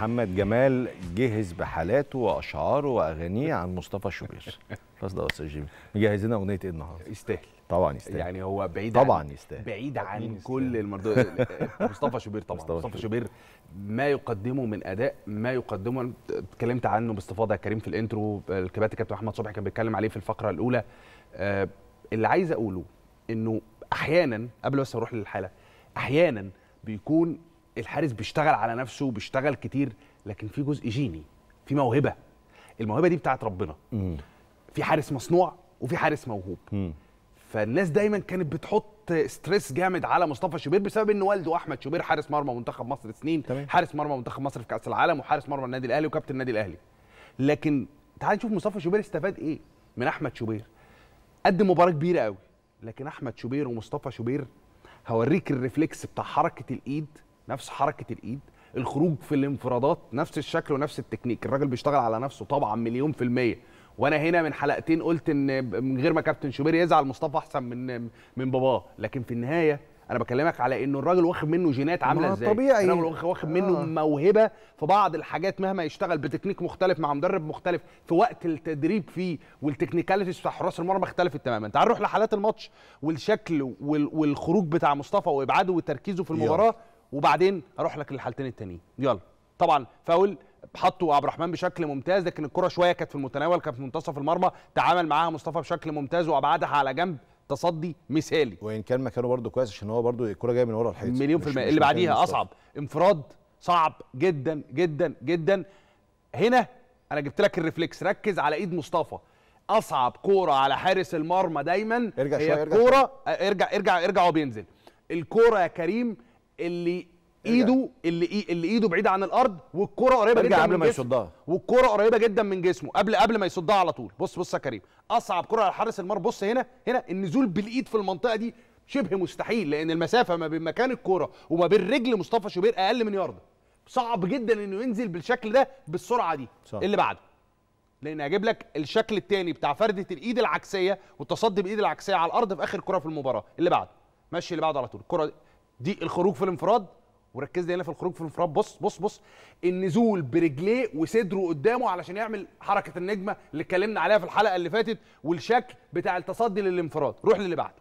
محمد جمال جهز بحالاته واشعاره واغانيه عن مصطفى شوبير بس ده استاذ جيمي مجهزين اغنيه ايه النهارده يستاهل طبعا يستاهل يعني هو بعيد طبعا يستاهل بعيد عن كل المرضى مصطفى شوبير طبعا مصطفى, مصطفى شوبير ما يقدمه من اداء ما يقدمه اتكلمت عنه باستفاضه يا كريم في الانترو الكباتن كابتن احمد صبحي كان بيتكلم عليه في الفقره الاولى آه اللي عايز اقوله انه احيانا قبل بس اروح للحاله احيانا بيكون الحارس بيشتغل على نفسه وبيشتغل كتير لكن في جزء جيني في موهبه الموهبه دي بتاعت ربنا مم. في حارس مصنوع وفي حارس موهوب مم. فالناس دايما كانت بتحط ستريس جامد على مصطفى شوبير بسبب ان والده احمد شوبير حارس مرمى منتخب مصر سنين طبعا. حارس مرمى منتخب مصر في كاس العالم وحارس مرمى النادي الاهلي وكابتن النادي الاهلي لكن تعال نشوف مصطفى شوبير استفاد ايه من احمد شوبير قدم مباراه كبيره قوي لكن احمد شوبير ومصطفى شوبير هوريك الريفلكس بتاع حركه الايد نفس حركه الايد الخروج في الانفرادات نفس الشكل ونفس التكنيك الراجل بيشتغل على نفسه طبعا مليون في الميه وانا هنا من حلقتين قلت ان من غير ما كابتن شوبير يزعل مصطفى احسن من من باباه لكن في النهايه انا بكلمك على انه الراجل واخد منه جينات عامله ازاي طبيعي الراجل واخد منه آه. موهبه في بعض الحاجات مهما يشتغل بتكنيك مختلف مع مدرب مختلف في وقت التدريب فيه والتكنيكاليتيز بتاع حراس المرمى اختلفت تماما تعال نروح لحالات الماتش والشكل والخروج بتاع مصطفى وابعاده وتركيزه في المباراه وبعدين اروح لك للحالتين التانيين يلا طبعا فاول حطوا عبد الرحمن بشكل ممتاز لكن الكره شويه كانت في المتناول كانت في منتصف المرمى تعامل معاها مصطفى بشكل ممتاز وابعدها على جنب تصدي مثالي وان كان مكانه برده كويس عشان هو برده الكره جايه من ورا الحيط مليون في المية اللي بعديها اصعب انفراد صعب جدا جدا جدا هنا انا جبت لك الريفلكس ركز على ايد مصطفى اصعب كوره على حارس المرمى دايما ارجع هي شويه ارجع كوره ارجع ارجع ارجع وبينزل الكوره يا كريم إيه اللي ايده اللي اللي ايده بعيده عن الارض والكره قريبه جدا قبل ما يصدها والكره قريبه جدا من جسمه قبل قبل ما يصدها على طول بص بص يا كريم اصعب كره على حارس المرمى بص هنا هنا النزول بالايد في المنطقه دي شبه مستحيل لان المسافه ما بين مكان الكوره وما بين رجل مصطفى شوبير اقل من يارده صعب جدا انه ينزل بالشكل ده بالسرعه دي صح. اللي بعده لان هجيب لك الشكل الثاني بتاع فرده الايد العكسيه والتصدي بالايد العكسيه على الارض في اخر كره في المباراه اللي بعده ماشي اللي بعده على طول الكره دي الخروج في الانفراد وركز لي هنا في الخروج في الانفراد بص بص بص النزول برجليه وصدره قدامه علشان يعمل حركه النجمه اللي اتكلمنا عليها في الحلقه اللي فاتت والشكل بتاع التصدي للانفراد روح للي بعده